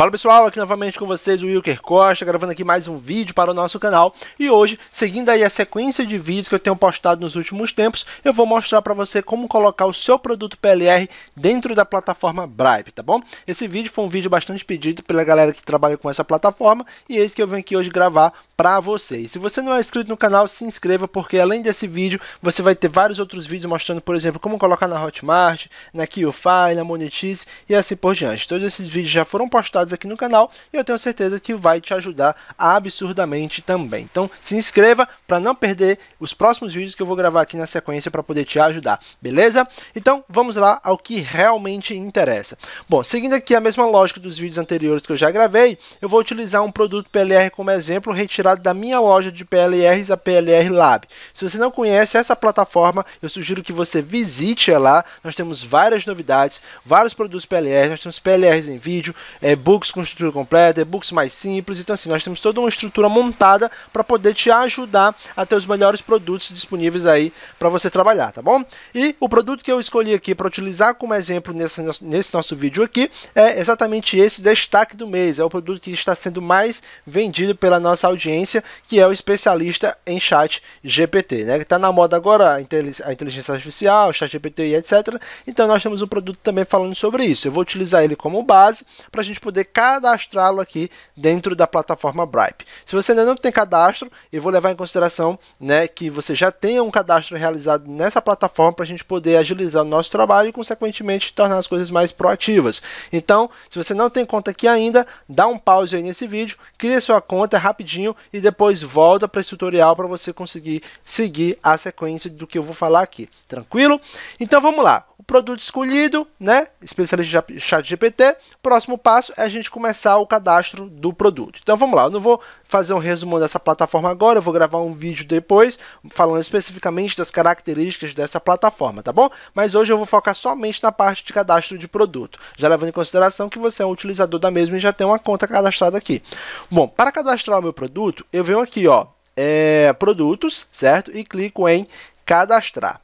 Fala pessoal, aqui novamente com vocês o Wilker Costa, gravando aqui mais um vídeo para o nosso canal. E hoje, seguindo aí a sequência de vídeos que eu tenho postado nos últimos tempos, eu vou mostrar para você como colocar o seu produto PLR dentro da plataforma Bribe, tá bom? Esse vídeo foi um vídeo bastante pedido pela galera que trabalha com essa plataforma e é esse que eu venho aqui hoje gravar para vocês. se você não é inscrito no canal, se inscreva, porque além desse vídeo, você vai ter vários outros vídeos mostrando, por exemplo, como colocar na Hotmart, na Qfy, na Monetize e assim por diante. Todos esses vídeos já foram postados aqui no canal e eu tenho certeza que vai te ajudar absurdamente também. Então se inscreva para não perder os próximos vídeos que eu vou gravar aqui na sequência para poder te ajudar, beleza? Então vamos lá ao que realmente interessa. Bom, seguindo aqui a mesma lógica dos vídeos anteriores que eu já gravei, eu vou utilizar um produto PLR como exemplo, retirar comprado da minha loja de PLRs, a PLR Lab. Se você não conhece essa plataforma, eu sugiro que você visite ela. Nós temos várias novidades, vários produtos PLRs, nós temos PLRs em vídeo, e-books é, com estrutura completa, e-books é, mais simples. Então, assim, nós temos toda uma estrutura montada para poder te ajudar a ter os melhores produtos disponíveis aí para você trabalhar, tá bom? E o produto que eu escolhi aqui para utilizar como exemplo nesse, nesse nosso vídeo aqui é exatamente esse destaque do mês. É o produto que está sendo mais vendido pela nossa audiência que é o especialista em chat GPT, né? Que está na moda agora a inteligência artificial, chat GPT e etc. Então nós temos um produto também falando sobre isso. Eu vou utilizar ele como base para a gente poder cadastrá-lo aqui dentro da plataforma Bripe. Se você ainda não tem cadastro, eu vou levar em consideração né, que você já tenha um cadastro realizado nessa plataforma para a gente poder agilizar o nosso trabalho e, consequentemente, tornar as coisas mais proativas. Então, se você não tem conta aqui ainda, dá um pause aí nesse vídeo, cria sua conta rapidinho e depois volta para esse tutorial para você conseguir seguir a sequência do que eu vou falar aqui, tranquilo? Então vamos lá, o produto escolhido, né? Especialista chat GPT. Próximo passo é a gente começar o cadastro do produto. Então vamos lá, eu não vou fazer um resumo dessa plataforma agora, eu vou gravar um vídeo depois falando especificamente das características dessa plataforma, tá bom? Mas hoje eu vou focar somente na parte de cadastro de produto, já levando em consideração que você é um utilizador da mesma e já tem uma conta cadastrada aqui. Bom, para cadastrar o meu produto, produto, eu venho aqui, ó, é, produtos, certo? E clico em cadastrar.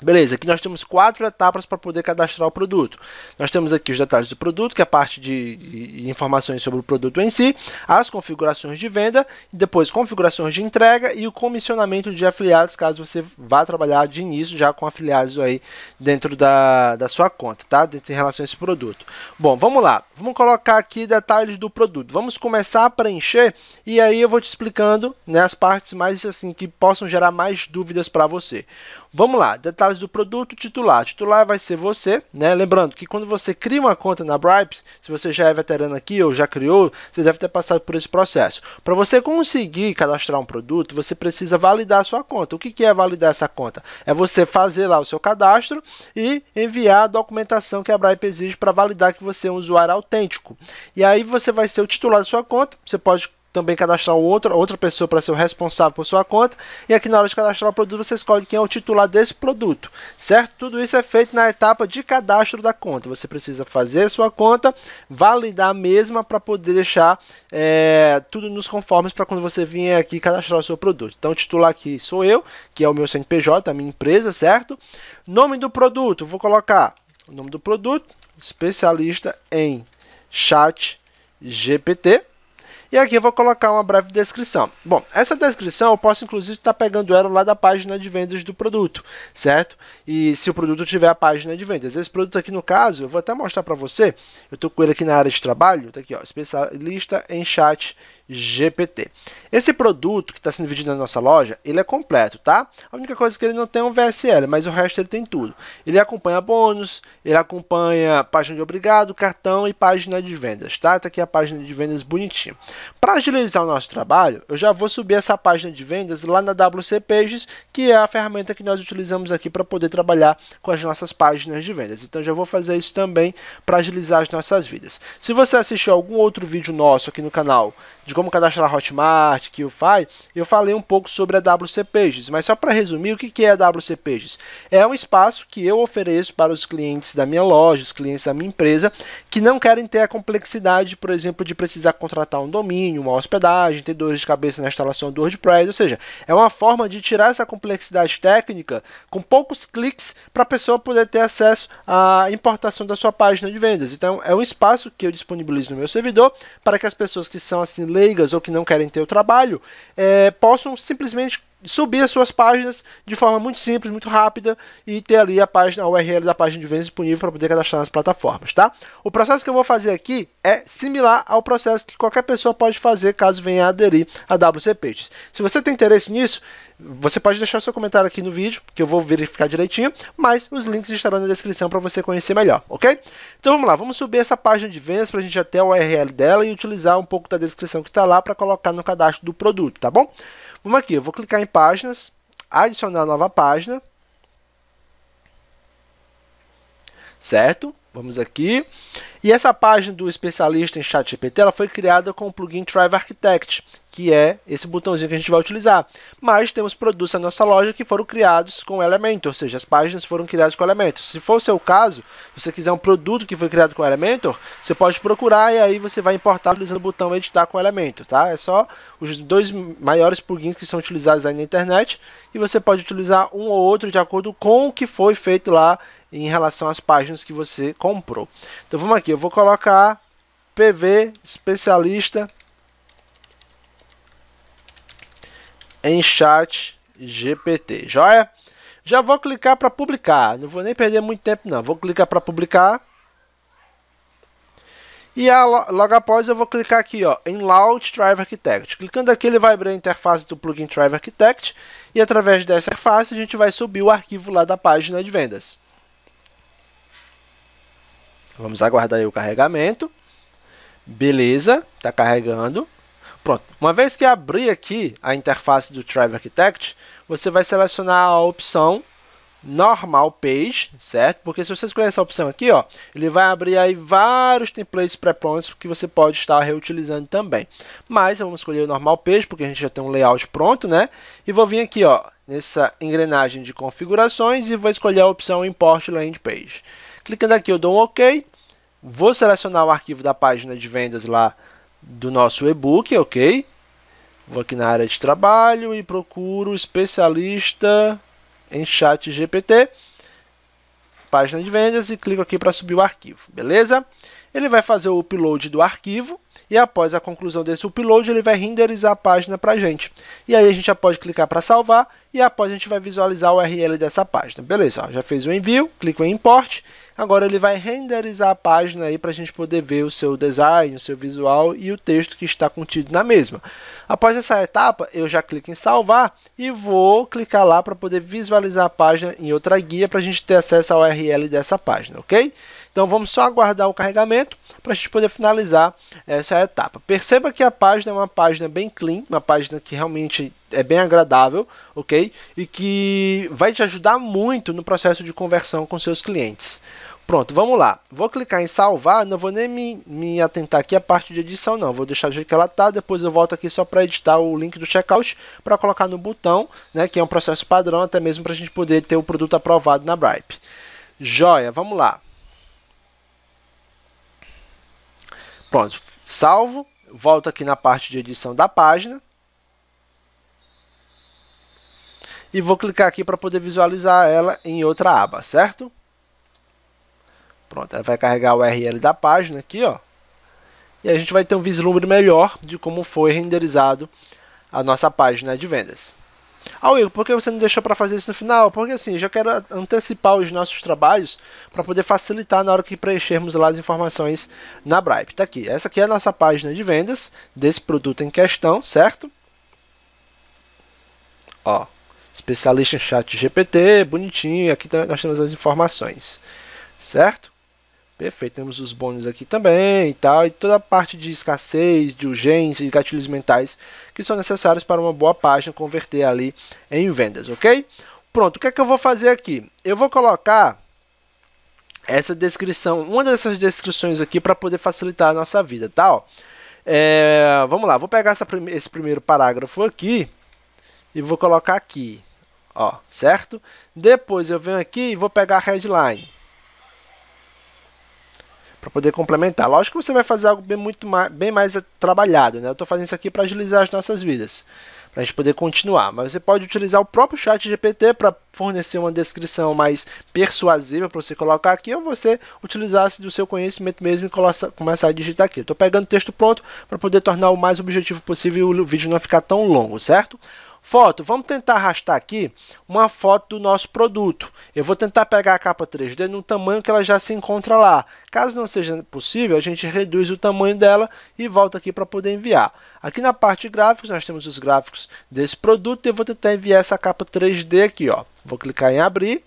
Beleza, aqui nós temos quatro etapas para poder cadastrar o produto. Nós temos aqui os detalhes do produto, que é a parte de, informações sobre o produto em si, as configurações de venda, depois configurações de entrega e o comissionamento de afiliados, caso você vá trabalhar de início já com afiliados aí dentro da, da sua conta, tá? Dentro em relação a esse produto. Bom, vamos lá. Vamos colocar aqui detalhes do produto. Vamos começar a preencher e aí eu vou te explicando né, as partes mais assim que possam gerar mais dúvidas para você. Vamos lá, detalhes do produto titular. Titular vai ser você, né? Lembrando que quando você cria uma conta na Bribe, se você já é veterano aqui ou já criou, você deve ter passado por esse processo. Para você conseguir cadastrar um produto, você precisa validar a sua conta. O que é validar essa conta? É você fazer lá o seu cadastro e enviar a documentação que a Bribe exige para validar que você é um usuário autêntico. E aí você vai ser o titular da sua conta. Você pode também cadastrar outra, outra pessoa para ser o responsável por sua conta. E aqui na hora de cadastrar o produto, você escolhe quem é o titular desse produto, certo? Tudo isso é feito na etapa de cadastro da conta. Você precisa fazer a sua conta, validar a mesma para poder deixar é, tudo nos conformes para quando você vier aqui cadastrar o seu produto. Então, o titular aqui sou eu, que é o meu CNPJ, a minha empresa, certo? Nome do produto, vou colocar o nome do produto, especialista em chat GPT e aqui eu vou colocar uma breve descrição. Bom, essa descrição eu posso inclusive estar tá pegando ela lá da página de vendas do produto, certo? E se o produto tiver a página de vendas. Esse produto aqui no caso, eu vou até mostrar para você, eu estou com ele aqui na área de trabalho, tá aqui ó, especialista em chat GPT. Esse produto que está sendo vendido na nossa loja, ele é completo, tá? A única coisa é que ele não tem um VSL, mas o resto ele tem tudo. Ele acompanha bônus, ele acompanha página de obrigado, cartão e página de vendas, tá? Tá aqui a página de vendas bonitinha. Para agilizar o nosso trabalho, eu já vou subir essa página de vendas lá na WC Pages, que é a ferramenta que nós utilizamos aqui para poder trabalhar com as nossas páginas de vendas. Então já vou fazer isso também para agilizar as nossas vidas. Se você assistiu algum outro vídeo nosso aqui no canal de como cadastrar Hotmart, QFi, eu falei um pouco sobre a WC Pages, mas só para resumir, o que é a WC Pages? É um espaço que eu ofereço para os clientes da minha loja, os clientes da minha empresa, que não querem ter a complexidade, por exemplo, de precisar contratar um domínio, uma hospedagem, ter dores de cabeça na instalação do WordPress, ou seja, é uma forma de tirar essa complexidade técnica com poucos cliques para a pessoa poder ter acesso à importação da sua página de vendas. Então, é um espaço que eu disponibilizo no meu servidor para que as pessoas que são assim leigas ou que não querem ter o trabalho é, possam simplesmente subir as suas páginas de forma muito simples, muito rápida e ter ali a página, a URL da página de vendas disponível para poder cadastrar nas plataformas, tá? O processo que eu vou fazer aqui é similar ao processo que qualquer pessoa pode fazer caso venha aderir a WC Pages. Se você tem interesse nisso, você pode deixar seu comentário aqui no vídeo, que eu vou verificar direitinho, mas os links estarão na descrição para você conhecer melhor, ok? Então vamos lá, vamos subir essa página de vendas para a gente até o URL dela e utilizar um pouco da descrição que está lá para colocar no cadastro do produto, tá bom? Vamos aqui, eu vou clicar em páginas, adicionar nova página. Certo? Vamos aqui. E essa página do especialista em GPT ela foi criada com o plugin Drive Architect, que é esse botãozinho que a gente vai utilizar. Mas temos produtos na nossa loja que foram criados com Elementor, ou seja, as páginas foram criadas com Elementor. Se for o seu caso, se você quiser um produto que foi criado com Elementor, você pode procurar e aí você vai importar utilizando o botão editar com Elementor, tá? É só os dois maiores plugins que são utilizados aí na internet e você pode utilizar um ou outro de acordo com o que foi feito lá em relação às páginas que você comprou. Então vamos aqui, eu vou colocar PV especialista em chat GPT, joia? Já vou clicar para publicar, não vou nem perder muito tempo não, vou clicar para publicar. E a, logo após eu vou clicar aqui ó, em Launch Drive Architect. Clicando aqui ele vai abrir a interface do plugin Drive Architect e através dessa interface a gente vai subir o arquivo lá da página de vendas. Vamos aguardar o carregamento. Beleza, está carregando. Pronto, uma vez que abrir aqui a interface do Drive Architect, você vai selecionar a opção normal page, certo? Porque se você escolher essa opção aqui, ó, ele vai abrir aí vários templates pré-prontos que você pode estar reutilizando também. Mas eu vou escolher o normal page, porque a gente já tem um layout pronto, né? E vou vir aqui, ó, nessa engrenagem de configurações e vou escolher a opção import land page. Clicando aqui eu dou um OK, vou selecionar o arquivo da página de vendas lá do nosso e-book, ok? Vou aqui na área de trabalho e procuro especialista em chat GPT, página de vendas e clico aqui para subir o arquivo, beleza? Ele vai fazer o upload do arquivo e após a conclusão desse upload ele vai renderizar a página para a gente. E aí a gente já pode clicar para salvar e após a gente vai visualizar o URL dessa página. Beleza, ó, já fez o envio, clico em import Agora ele vai renderizar a página aí para a gente poder ver o seu design, o seu visual e o texto que está contido na mesma. Após essa etapa, eu já clico em salvar e vou clicar lá para poder visualizar a página em outra guia para a gente ter acesso à URL dessa página, ok? Então vamos só aguardar o carregamento para a gente poder finalizar essa etapa. Perceba que a página é uma página bem clean, uma página que realmente é bem agradável, ok? E que vai te ajudar muito no processo de conversão com seus clientes. Pronto, vamos lá. Vou clicar em salvar, não vou nem me, me atentar aqui a parte de edição não, vou deixar do jeito que ela tá, depois eu volto aqui só para editar o link do checkout para colocar no botão, né, que é um processo padrão até mesmo para a gente poder ter o produto aprovado na Bripe. Joia, vamos lá. Pronto, salvo, volto aqui na parte de edição da página. E vou clicar aqui para poder visualizar ela em outra aba, certo? Pronto, ela vai carregar o URL da página aqui, ó. E a gente vai ter um vislumbre melhor de como foi renderizado a nossa página de vendas. Ah, Igor, por que você não deixou para fazer isso no final? Porque assim, já quero antecipar os nossos trabalhos para poder facilitar na hora que preenchermos lá as informações na Bribe. Tá aqui. Essa aqui é a nossa página de vendas desse produto em questão, certo? Ó, especialista em chat GPT, bonitinho. Aqui tá, nós temos as informações, certo? Perfeito, temos os bônus aqui também e tal, e toda a parte de escassez, de urgência e gatilhos mentais que são necessários para uma boa página converter ali em vendas, ok? Pronto, o que é que eu vou fazer aqui? Eu vou colocar essa descrição, uma dessas descrições aqui para poder facilitar a nossa vida, tá? Ó, é, vamos lá, vou pegar prime esse primeiro parágrafo aqui e vou colocar aqui, ó, certo? Depois eu venho aqui e vou pegar a headline para poder complementar. Lógico que você vai fazer algo bem, muito mais, bem mais trabalhado, né? Eu estou fazendo isso aqui para agilizar as nossas vidas, para a gente poder continuar. Mas você pode utilizar o próprio chat GPT para fornecer uma descrição mais persuasiva para você colocar aqui, ou você utilizasse do seu conhecimento mesmo e começar a digitar aqui. Estou pegando o texto pronto para poder tornar o mais objetivo possível e o vídeo não ficar tão longo, certo? Foto, vamos tentar arrastar aqui uma foto do nosso produto. Eu vou tentar pegar a capa 3D no tamanho que ela já se encontra lá. Caso não seja possível, a gente reduz o tamanho dela e volta aqui para poder enviar. Aqui na parte de gráficos, nós temos os gráficos desse produto e eu vou tentar enviar essa capa 3D aqui. Ó. Vou clicar em abrir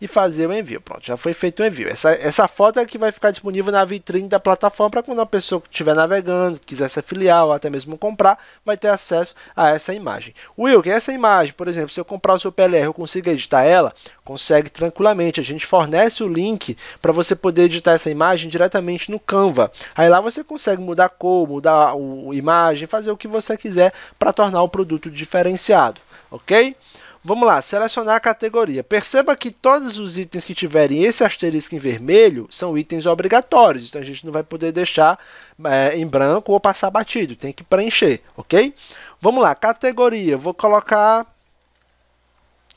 e fazer o envio. Pronto, já foi feito o envio. Essa, essa foto é que vai ficar disponível na vitrine da plataforma para quando a pessoa que estiver navegando, quiser se afiliar ou até mesmo comprar, vai ter acesso a essa imagem. Will, que é essa imagem, por exemplo, se eu comprar o seu PLR, eu consigo editar ela? Consegue tranquilamente. A gente fornece o link para você poder editar essa imagem diretamente no Canva. Aí lá você consegue mudar a cor, mudar a imagem, fazer o que você quiser para tornar o produto diferenciado, ok? Vamos lá, selecionar a categoria. Perceba que todos os itens que tiverem esse asterisco em vermelho são itens obrigatórios, então a gente não vai poder deixar é, em branco ou passar batido, tem que preencher, ok? Vamos lá, categoria, vou colocar,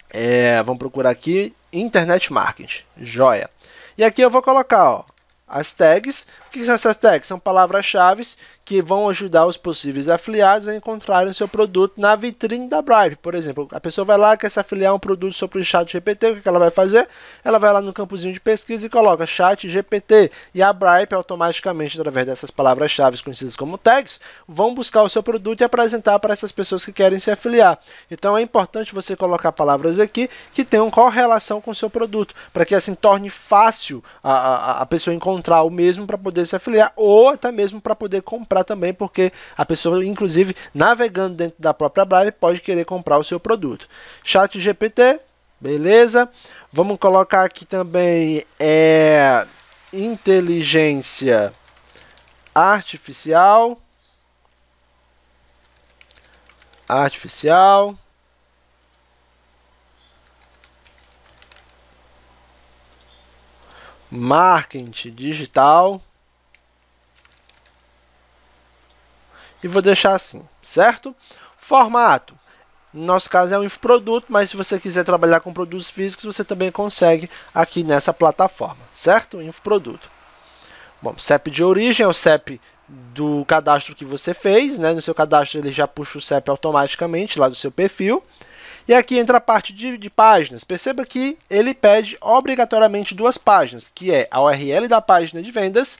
é, vamos procurar aqui, Internet Marketing, joia. E aqui eu vou colocar ó, as tags, o que são essas tags? São palavras-chave que vão ajudar os possíveis afiliados a encontrarem o seu produto na vitrine da Bribe. Por exemplo, a pessoa vai lá, quer se afiliar a um produto sobre o chat GPT, o é que ela vai fazer? Ela vai lá no campozinho de pesquisa e coloca chat GPT. E a Bribe, automaticamente, através dessas palavras-chave conhecidas como tags, vão buscar o seu produto e apresentar para essas pessoas que querem se afiliar. Então é importante você colocar palavras aqui que tenham correlação com o seu produto, para que assim torne fácil a, a, a pessoa encontrar o mesmo para poder poder se afiliar ou até mesmo para poder comprar também, porque a pessoa, inclusive, navegando dentro da própria Brave, pode querer comprar o seu produto. Chat GPT, beleza. Vamos colocar aqui também é, inteligência artificial. Artificial. marketing digital. e vou deixar assim, certo? Formato. No nosso caso é um produto, mas se você quiser trabalhar com produtos físicos, você também consegue aqui nessa plataforma, certo? Infoproduto. Bom, CEP de origem é o CEP do cadastro que você fez, né? No seu cadastro ele já puxa o CEP automaticamente lá do seu perfil. E aqui entra a parte de, de, páginas. Perceba que ele pede obrigatoriamente duas páginas, que é a URL da página de vendas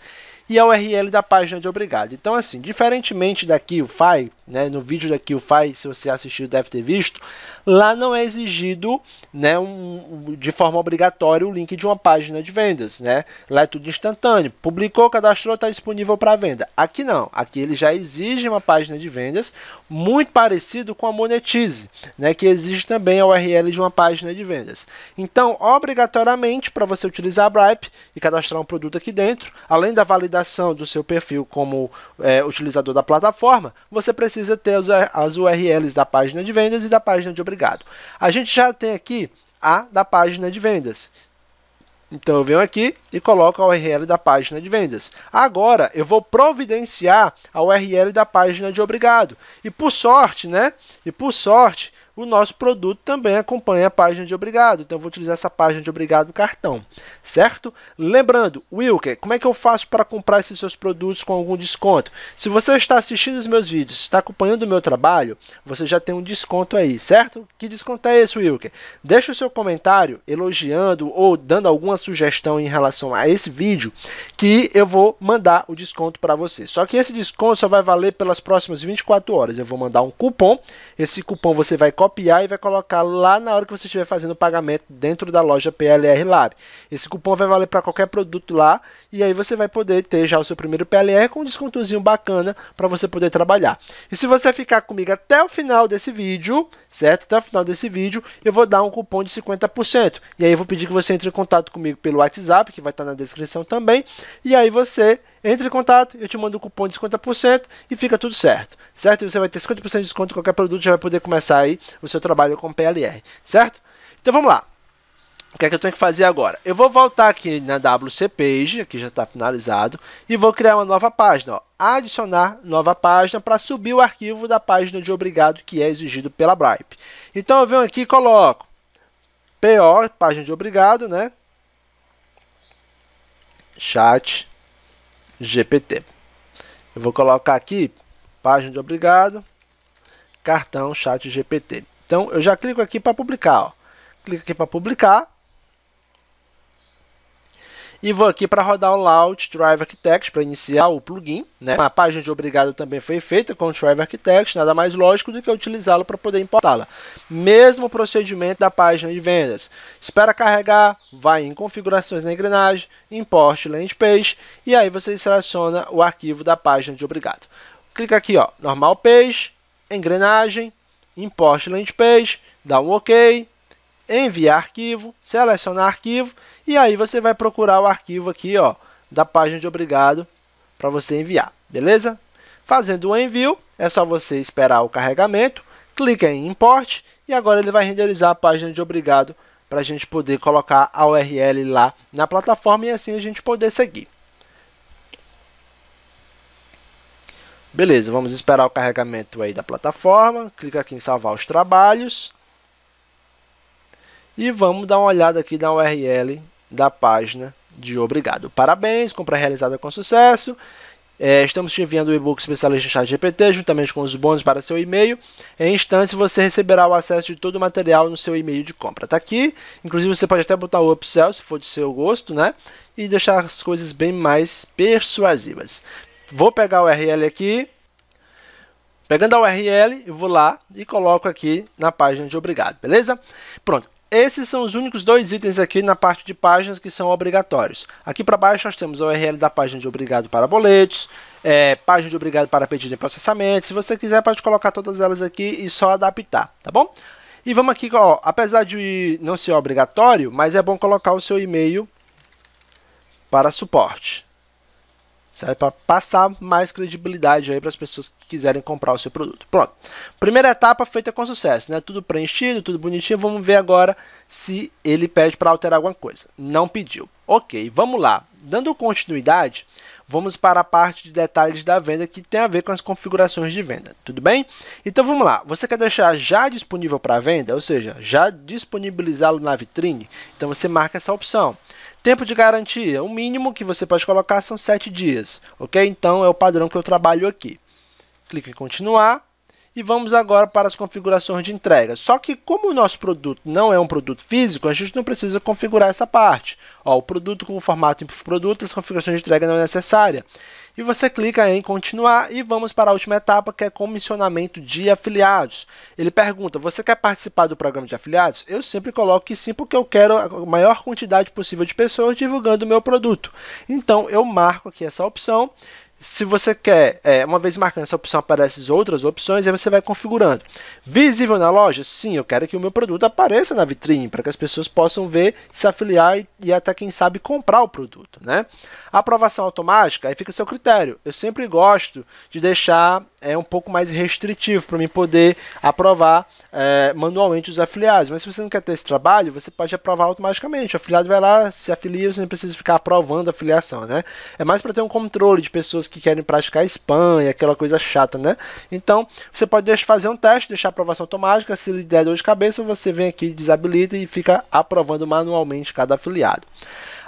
e a URL da página de obrigado. Então, assim, diferentemente da KillFi, né, no vídeo da KillFi, se você assistiu deve ter visto, lá não é exigido né, um, de forma obrigatória o link de uma página de vendas. Né? Lá é tudo instantâneo. Publicou, cadastrou, está disponível para venda. Aqui não. Aqui ele já exige uma página de vendas muito parecido com a Monetize, né, que exige também a URL de uma página de vendas. Então, obrigatoriamente, para você utilizar a Bripe e cadastrar um produto aqui dentro, além da validação configuração do seu perfil como é, utilizador da plataforma, você precisa ter as, as URLs da página de vendas e da página de obrigado. A gente já tem aqui a da página de vendas. Então eu venho aqui e coloco a URL da página de vendas. Agora eu vou providenciar a URL da página de obrigado. E por sorte, né? E por sorte, o nosso produto também acompanha a página de obrigado. Então, eu vou utilizar essa página de obrigado do cartão, certo? Lembrando, Wilker, como é que eu faço para comprar esses seus produtos com algum desconto? Se você está assistindo os meus vídeos, está acompanhando o meu trabalho, você já tem um desconto aí, certo? Que desconto é esse, Wilker? Deixa o seu comentário elogiando ou dando alguma sugestão em relação a esse vídeo que eu vou mandar o desconto para você. Só que esse desconto só vai valer pelas próximas 24 horas. Eu vou mandar um cupom, esse cupom você vai copiar e vai colocar lá na hora que você estiver fazendo o pagamento dentro da loja PLR Lab. Esse cupom vai valer para qualquer produto lá e aí você vai poder ter já o seu primeiro PLR com um descontozinho bacana para você poder trabalhar. E se você ficar comigo até o final desse vídeo, certo? Até o final desse vídeo, eu vou dar um cupom de 50%. E aí eu vou pedir que você entre em contato comigo pelo WhatsApp, que vai estar tá na descrição também, e aí você entre em contato, eu te mando o cupom de 50% e fica tudo certo, certo? E você vai ter 50% de desconto em qualquer produto, já vai poder começar aí o seu trabalho com PLR, certo? Então vamos lá. O que é que eu tenho que fazer agora? Eu vou voltar aqui na WC Page, aqui já está finalizado, e vou criar uma nova página. Ó. Adicionar nova página para subir o arquivo da página de obrigado que é exigido pela Bripe. Então eu venho aqui e coloco PO, página de obrigado, né? Chat GPT. Eu vou colocar aqui página de obrigado, cartão chat GPT. Então eu já clico aqui para publicar, ó. Clico aqui para publicar e vou aqui para rodar o Layout Drive Architect para iniciar o plugin. Né? A página de obrigado também foi feita com o Drive Architect, nada mais lógico do que utilizá-lo para poder importá-la. Mesmo procedimento da página de vendas. Espera carregar, vai em configurações na engrenagem, importe landing page e aí você seleciona o arquivo da página de obrigado. Clica aqui, ó, normal page, engrenagem, importe landing page, dá um OK, enviar arquivo, selecionar arquivo e aí você vai procurar o arquivo aqui, ó, da página de obrigado para você enviar, beleza? Fazendo o envio, é só você esperar o carregamento, clica em import e agora ele vai renderizar a página de obrigado para a gente poder colocar a URL lá na plataforma e assim a gente poder seguir. Beleza, vamos esperar o carregamento aí da plataforma, clica aqui em salvar os trabalhos e vamos dar uma olhada aqui na URL da página de Obrigado. Parabéns, compra realizada com sucesso. É, estamos te enviando o e-book especialista em chat GPT, juntamente com os bônus para seu e-mail. Em instantes, você receberá o acesso de todo o material no seu e-mail de compra. Está aqui. Inclusive, você pode até botar o upsell, se for do seu gosto, né? E deixar as coisas bem mais persuasivas. Vou pegar o URL aqui. Pegando a URL, eu vou lá e coloco aqui na página de obrigado, beleza? Pronto. Esses são os únicos dois itens aqui na parte de páginas que são obrigatórios. Aqui para baixo nós temos a URL da página de obrigado para boletos, é, página de obrigado para pedido em processamento. Se você quiser, pode colocar todas elas aqui e só adaptar, tá bom? E vamos aqui, ó, apesar de não ser obrigatório, mas é bom colocar o seu e-mail para suporte. Serve para passar mais credibilidade aí para as pessoas que quiserem comprar o seu produto. Pronto. Primeira etapa feita com sucesso, né? Tudo preenchido, tudo bonitinho. Vamos ver agora se ele pede para alterar alguma coisa. Não pediu. Ok, vamos lá. Dando continuidade, vamos para a parte de detalhes da venda que tem a ver com as configurações de venda. Tudo bem? Então vamos lá. Você quer deixar já disponível para venda, ou seja, já disponibilizá-lo na vitrine? Então você marca essa opção. Tempo de garantia, o mínimo que você pode colocar são 7 dias, ok? Então é o padrão que eu trabalho aqui. Clique em continuar e vamos agora para as configurações de entrega. Só que como o nosso produto não é um produto físico, a gente não precisa configurar essa parte. Ó, o produto com o formato produto, as configurações de entrega não é necessária. E você clica em continuar e vamos para a última etapa, que é comissionamento de afiliados. Ele pergunta, você quer participar do programa de afiliados? Eu sempre coloco que sim, porque eu quero a maior quantidade possível de pessoas divulgando o meu produto. Então, eu marco aqui essa opção se você quer, é, uma vez marcando essa opção, aparecem outras opções, aí você vai configurando. Visível na loja? Sim, eu quero que o meu produto apareça na vitrine, para que as pessoas possam ver, se afiliar e, e, até, quem sabe, comprar o produto. Né? Aprovação automática? Aí fica a seu critério. Eu sempre gosto de deixar é um pouco mais restritivo para mim poder aprovar é, manualmente os afiliados. Mas se você não quer ter esse trabalho, você pode aprovar automaticamente. O afiliado vai lá, se afilia, você não precisa ficar aprovando a afiliação, né? É mais para ter um controle de pessoas que querem praticar spam e aquela coisa chata, né? Então, você pode deixar fazer um teste, deixar a aprovação automática. Se lhe der dor de cabeça, você vem aqui, desabilita e fica aprovando manualmente cada afiliado.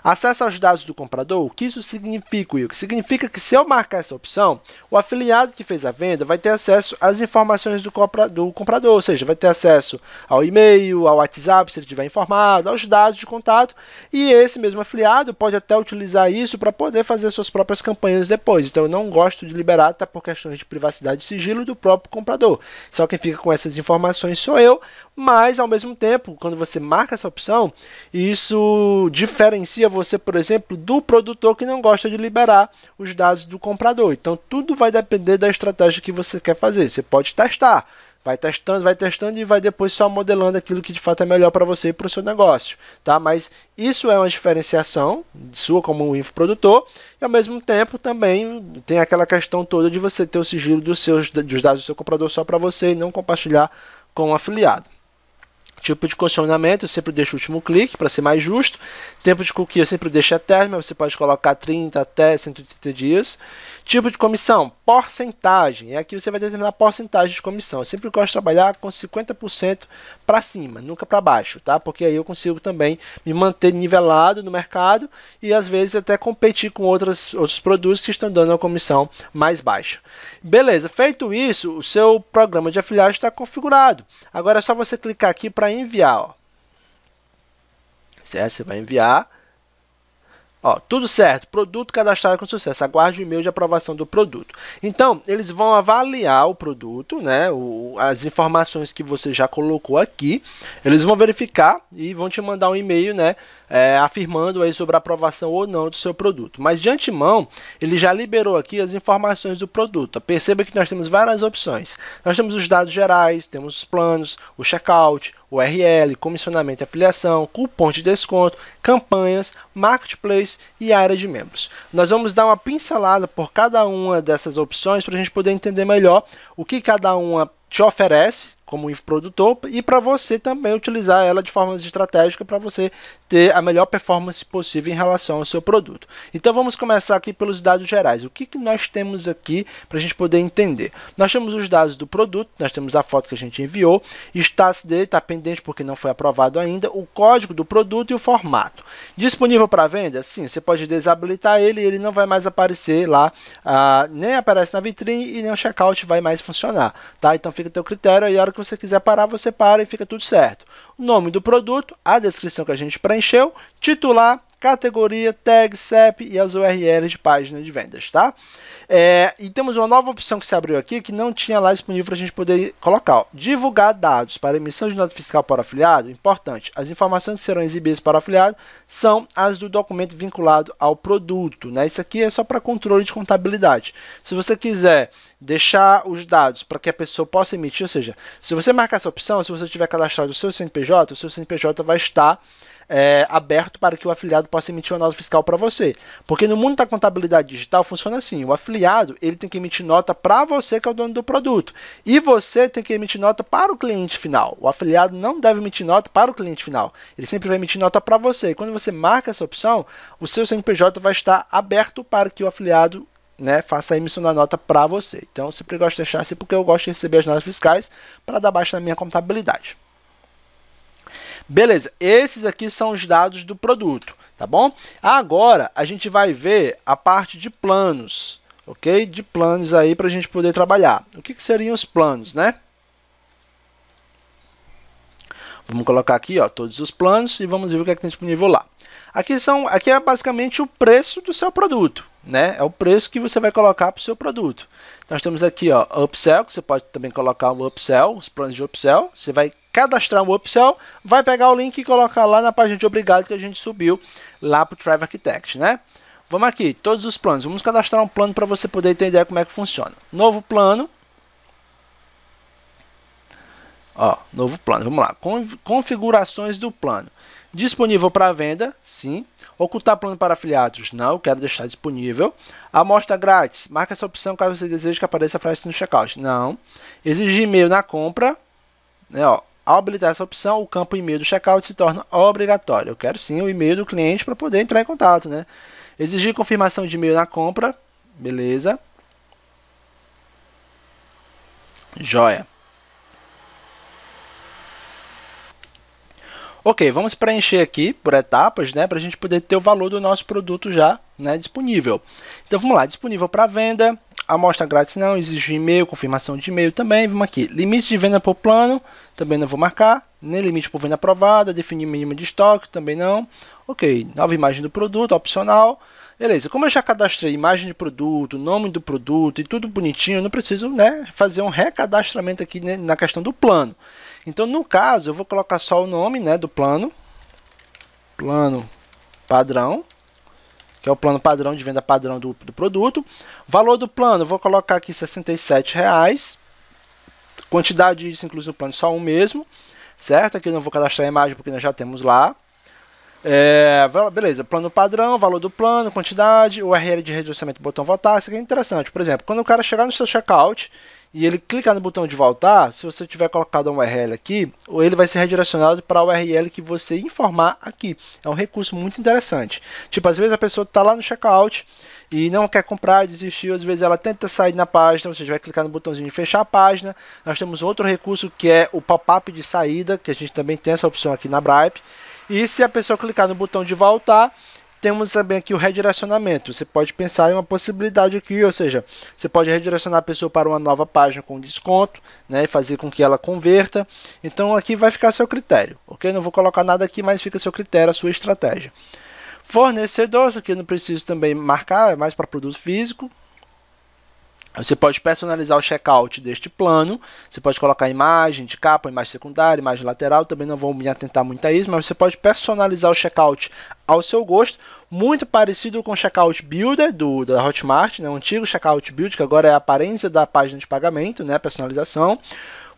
Acesso aos dados do comprador, o que isso significa, Will? Que significa que se eu marcar essa opção, o afiliado que fez a venda vai ter acesso às informações do, do comprador, ou seja, vai ter acesso ao e-mail, ao WhatsApp, se ele estiver informado, aos dados de contato, e esse mesmo afiliado pode até utilizar isso para poder fazer suas próprias campanhas depois. Então eu não gosto de liberar, até tá, por questões de privacidade e sigilo do próprio comprador. Só quem fica com essas informações sou eu, mas ao mesmo tempo, quando você marca essa opção, isso diferencia você, por exemplo, do produtor que não gosta de liberar os dados do comprador. Então tudo vai depender da estratégia que você quer fazer. Você pode testar, vai testando, vai testando e vai depois só modelando aquilo que de fato é melhor para você e para o seu negócio, tá? Mas isso é uma diferenciação sua como infoprodutor e ao mesmo tempo também tem aquela questão toda de você ter o sigilo dos seus dos dados do seu comprador só para você e não compartilhar com o afiliado. Tipo de condicionamento eu sempre deixo o último clique para ser mais justo. Tempo de cookie eu sempre deixo eterno, mas você pode colocar 30 até 130 dias. Tipo de comissão, porcentagem. E é aqui você vai determinar a porcentagem de comissão. Eu sempre gosto de trabalhar com 50% para cima, nunca para baixo, tá? Porque aí eu consigo também me manter nivelado no mercado e às vezes até competir com outras, outros produtos que estão dando uma comissão mais baixa. Beleza, feito isso, o seu programa de afiliados está configurado. Agora é só você clicar aqui para enviar, ó. Certo? Você vai enviar Ó, tudo certo, produto cadastrado com sucesso, aguarde o e-mail de aprovação do produto. Então, eles vão avaliar o produto, né, o, as informações que você já colocou aqui, eles vão verificar e vão te mandar um e-mail, né, é, afirmando aí sobre a aprovação ou não do seu produto. Mas de antemão, ele já liberou aqui as informações do produto. Perceba que nós temos várias opções. Nós temos os dados gerais, temos os planos, o checkout, URL, comissionamento e afiliação, cupom de desconto, campanhas, marketplace e área de membros. Nós vamos dar uma pincelada por cada uma dessas opções para a gente poder entender melhor o que cada uma te oferece como produtor e para você também utilizar ela de forma estratégica para você ter a melhor performance possível em relação ao seu produto. Então vamos começar aqui pelos dados gerais. O que, que nós temos aqui para a gente poder entender? Nós temos os dados do produto, nós temos a foto que a gente enviou, status dele está pendente porque não foi aprovado ainda, o código do produto e o formato. Disponível para venda? Sim, você pode desabilitar ele e ele não vai mais aparecer lá, ah, nem aparece na vitrine e nem o checkout vai mais funcionar. Tá? Então fica a teu critério e a hora que você quiser parar, você para e fica tudo certo. Nome do produto, a descrição que a gente preencheu, titular, categoria, tag, CEP e as URLs de página de vendas, tá? É, e temos uma nova opção que se abriu aqui que não tinha lá disponível para a gente poder colocar. Ó, divulgar dados para emissão de nota fiscal para afiliado, importante. As informações que serão exibidas para afiliado são as do documento vinculado ao produto, né? Isso aqui é só para controle de contabilidade. Se você quiser deixar os dados para que a pessoa possa emitir, ou seja, se você marcar essa opção, se você tiver cadastrado o seu CNPJ, o seu CNPJ vai estar é, aberto para que o afiliado possa emitir uma nota fiscal para você. Porque no mundo da contabilidade digital funciona assim: o afiliado ele tem que emitir nota para você, que é o dono do produto, e você tem que emitir nota para o cliente final. O afiliado não deve emitir nota para o cliente final, ele sempre vai emitir nota para você. E quando você marca essa opção, o seu CNPJ vai estar aberto para que o afiliado né, faça a emissão da nota para você. Então, eu sempre gosto de deixar assim porque eu gosto de receber as notas fiscais para dar baixa na minha contabilidade. Beleza, esses aqui são os dados do produto, tá bom? Agora a gente vai ver a parte de planos, ok? De planos aí para a gente poder trabalhar. O que, que seriam os planos, né? Vamos colocar aqui ó, todos os planos e vamos ver o que, é que tem disponível lá. Aqui, são, aqui é basicamente o preço do seu produto, né? É o preço que você vai colocar para o seu produto. Nós temos aqui, ó, upsell, que você pode também colocar um upsell, os planos de upsell. Você vai cadastrar um upsell, vai pegar o link e colocar lá na página de obrigado que a gente subiu lá para o Travel Architect, né? Vamos aqui, todos os planos. Vamos cadastrar um plano para você poder ter ideia como é que funciona. Novo plano. Ó, novo plano. Vamos lá. Configurações do plano. Disponível para venda? Sim. Ocultar plano para afiliados? Não, quero deixar disponível. Amostra grátis? Marca essa opção caso você deseje que apareça a frete no checkout. Não. Exigir e-mail na compra? Né, ó, ao habilitar essa opção, o campo e-mail do checkout se torna obrigatório. Eu quero sim o e-mail do cliente para poder entrar em contato. Né? Exigir confirmação de e-mail na compra? Beleza. Joia. Ok, vamos preencher aqui por etapas, né, para a gente poder ter o valor do nosso produto já né, disponível. Então vamos lá, disponível para venda, amostra grátis não, exige e-mail, confirmação de e-mail também, vamos aqui, limite de venda por plano, também não vou marcar, nem limite por venda aprovada, definir mínimo de estoque, também não. Ok, nova imagem do produto, opcional. Beleza, como eu já cadastrei imagem de produto, nome do produto e tudo bonitinho, eu não preciso né, fazer um recadastramento aqui né, na questão do plano. Então, no caso, eu vou colocar só o nome né, do plano. Plano padrão, que é o plano padrão de venda padrão do, do produto. Valor do plano, vou colocar aqui R$ 67,00. Quantidade disso, inclusive, no plano só um mesmo. Certo? Aqui eu não vou cadastrar a imagem porque nós já temos lá. É, beleza, plano padrão, valor do plano, quantidade, URL de redirecionamento, botão votar, isso aqui é interessante. Por exemplo, quando o cara chegar no seu checkout e ele clicar no botão de voltar, se você tiver colocado uma URL aqui, ou ele vai ser redirecionado para a URL que você informar aqui. É um recurso muito interessante. Tipo, às vezes a pessoa está lá no checkout e não quer comprar, desistiu, às vezes ela tenta sair na página, você vai clicar no botãozinho de fechar a página. Nós temos outro recurso que é o pop-up de saída, que a gente também tem essa opção aqui na Bripe. E se a pessoa clicar no botão de voltar, temos também aqui o redirecionamento. Você pode pensar em uma possibilidade aqui, ou seja, você pode redirecionar a pessoa para uma nova página com desconto, né, e fazer com que ela converta. Então aqui vai ficar seu critério, ok? Não vou colocar nada aqui, mas fica seu critério, a sua estratégia. Fornecedor, isso aqui eu não preciso também marcar, é mais para produto físico, você pode personalizar o checkout deste plano. Você pode colocar imagem de capa, imagem secundária, imagem lateral. Também não vou me atentar muito a isso, mas você pode personalizar o checkout ao seu gosto. Muito parecido com o checkout builder do, da Hotmart, né? o antigo checkout builder, que agora é a aparência da página de pagamento, né? personalização.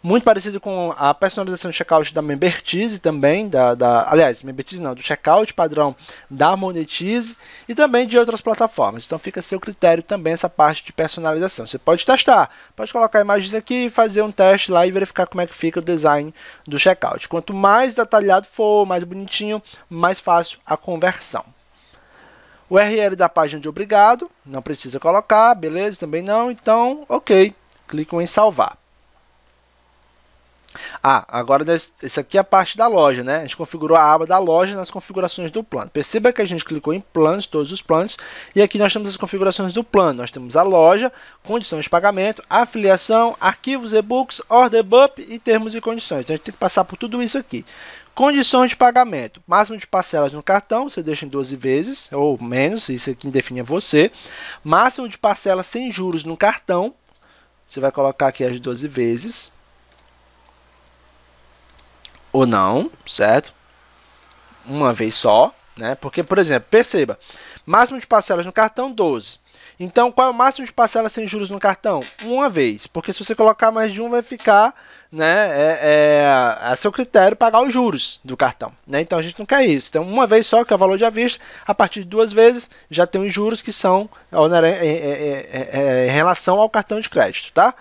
Muito parecido com a personalização do checkout da Membertize também, da, da, aliás, Membertize não, do checkout padrão da Monetize e também de outras plataformas. Então fica a seu critério também essa parte de personalização. Você pode testar, pode colocar imagens aqui, fazer um teste lá e verificar como é que fica o design do checkout. Quanto mais detalhado for, mais bonitinho, mais fácil a conversão. O URL da página de obrigado, não precisa colocar, beleza? Também não, então ok, clicam em salvar. Ah, agora isso aqui é a parte da loja, né? A gente configurou a aba da loja nas configurações do plano. Perceba que a gente clicou em planos, todos os planos, e aqui nós temos as configurações do plano. Nós temos a loja, condições de pagamento, afiliação, arquivos, e-books, order bump e termos e condições. Então a gente tem que passar por tudo isso aqui. Condições de pagamento, máximo de parcelas no cartão, você deixa em 12 vezes ou menos, isso aqui define é você. Máximo de parcelas sem juros no cartão, você vai colocar aqui as 12 vezes ou não, certo? Uma vez só, né? Porque, por exemplo, perceba, máximo de parcelas no cartão, 12. Então, qual é o máximo de parcelas sem juros no cartão? Uma vez, porque se você colocar mais de um, vai ficar né, é, é, a seu critério pagar os juros do cartão. Né? Então, a gente não quer isso. Então, uma vez só, que é o valor de vista, a partir de duas vezes, já tem os juros que são né, em, em relação ao cartão de crédito, tá?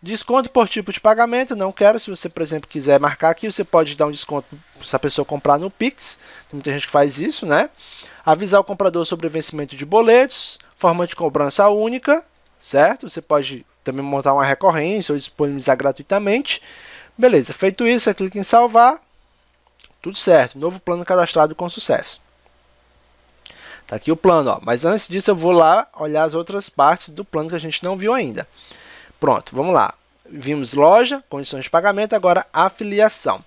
Desconto por tipo de pagamento, não quero. Se você, por exemplo, quiser marcar aqui, você pode dar um desconto se a pessoa comprar no Pix. Tem muita gente que faz isso, né? Avisar o comprador sobre o vencimento de boletos, forma de cobrança única, certo? Você pode também montar uma recorrência ou disponibilizar gratuitamente. Beleza, feito isso, clica em salvar. Tudo certo, novo plano cadastrado com sucesso. Tá aqui o plano, ó. mas antes disso eu vou lá olhar as outras partes do plano que a gente não viu ainda. Pronto, vamos lá. Vimos loja, condições de pagamento, agora afiliação.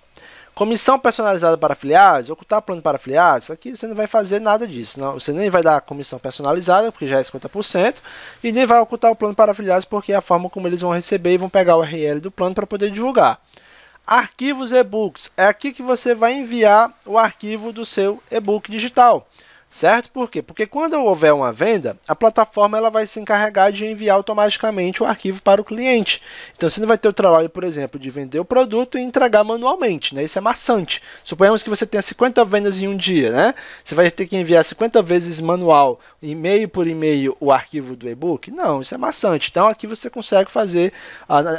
Comissão personalizada para afiliados, ocultar plano para afiliados, aqui você não vai fazer nada disso. Não. Você nem vai dar comissão personalizada, porque já é 50%, e nem vai ocultar o plano para afiliados, porque é a forma como eles vão receber e vão pegar o URL do plano para poder divulgar. Arquivos e-books, é aqui que você vai enviar o arquivo do seu e-book digital certo? Por quê? Porque quando houver uma venda, a plataforma ela vai se encarregar de enviar automaticamente o arquivo para o cliente. Então você não vai ter o trabalho, por exemplo, de vender o produto e entregar manualmente, né? Isso é maçante. Suponhamos que você tenha 50 vendas em um dia, né? Você vai ter que enviar 50 vezes manual, e-mail por e-mail, o arquivo do e-book? Não, isso é maçante. Então aqui você consegue fazer,